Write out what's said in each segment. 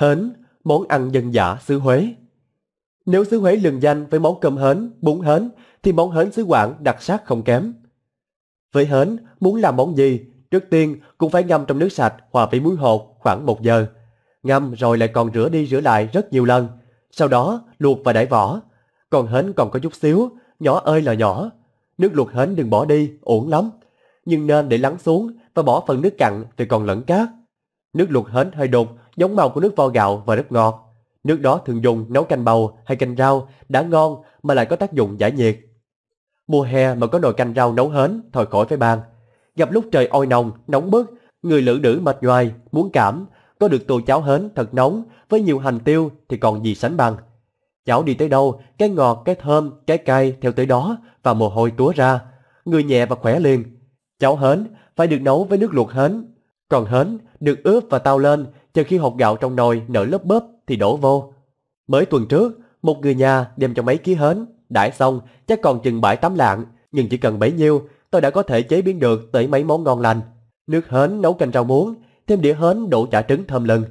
hến, món ăn dân dã xứ Huế. Nếu xứ Huế lừng danh với món cơm hến, bún hến thì món hến xứ Quảng đặc sắc không kém. Với hến, muốn làm món gì, trước tiên cũng phải ngâm trong nước sạch hòa với muối hột khoảng 1 giờ. Ngâm rồi lại còn rửa đi rửa lại rất nhiều lần, sau đó luộc và đãi vỏ. Còn hến còn có chút xíu, nhỏ ơi là nhỏ. Nước luộc hến đừng bỏ đi, ổn lắm. Nhưng nên để lắng xuống và bỏ phần nước cặn thì còn lẫn cát. Nước luộc hến hơi đục giống màu của nước vo gạo và rất ngọt. Nước đó thường dùng nấu canh bầu hay canh rau đã ngon mà lại có tác dụng giải nhiệt. Mùa hè mà có nồi canh rau nấu hến thôi khỏi phải bàn. Gặp lúc trời oi nồng, nóng bức, người lữ nữ mệt nhoài, muốn cảm, có được tô cháo hến thật nóng với nhiều hành tiêu thì còn gì sánh bằng. Cháo đi tới đâu, cái ngọt, cái thơm, cái cay theo tới đó và mồ hôi túa ra. Người nhẹ và khỏe liền. Cháo hến phải được nấu với nước luộc hến. Còn hến được ướp và tao lên chờ khi hột gạo trong nồi nở lớp bớp thì đổ vô. Mới tuần trước, một người nhà đem cho mấy ký hến, đãi xong chắc còn chừng bãi tắm lạng, nhưng chỉ cần bấy nhiêu tôi đã có thể chế biến được tới mấy món ngon lành. Nước hến nấu canh rau muống, thêm đĩa hến đổ chả trứng thơm lừng.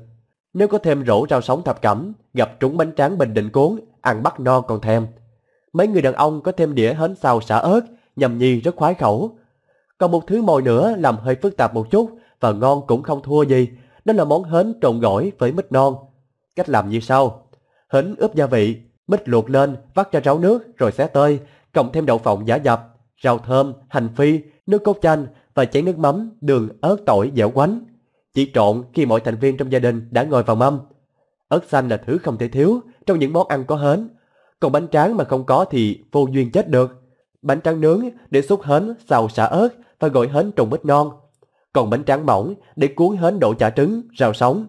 Nếu có thêm rổ rau sống thập cẩm, gặp trúng bánh tráng bình định cuốn, ăn bắt no còn thèm. Mấy người đàn ông có thêm đĩa hến xào xả ớt, nhầm nhi rất khoái khẩu. Còn một thứ mồi nữa làm hơi phức tạp một chút và ngon cũng không thua gì đó là món hến trộn gỏi với mít non. Cách làm như sau. Hến ướp gia vị, mít luộc lên, vắt ra ráo nước rồi xé tơi, cộng thêm đậu phộng giả dập, rau thơm, hành phi, nước cốt chanh và chén nước mắm, đường, ớt, tỏi dẻo quánh. Chỉ trộn khi mọi thành viên trong gia đình đã ngồi vào mâm. Ớt xanh là thứ không thể thiếu trong những món ăn có hến. Còn bánh tráng mà không có thì vô duyên chết được. Bánh tráng nướng để xúc hến, xào xả ớt và gọi hến trùng mít non còn bánh tráng mỏng để cuốn hến đổ chả trứng, rau sống.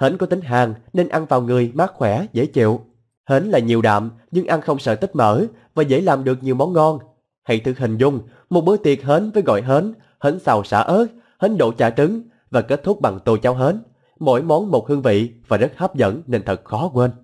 Hến có tính hàn nên ăn vào người mát khỏe, dễ chịu. Hến là nhiều đạm nhưng ăn không sợ tích mỡ và dễ làm được nhiều món ngon. Hãy thử hình dung một bữa tiệc hến với gọi hến, hến xào xả ớt, hến đổ chả trứng và kết thúc bằng tô cháo hến. Mỗi món một hương vị và rất hấp dẫn nên thật khó quên.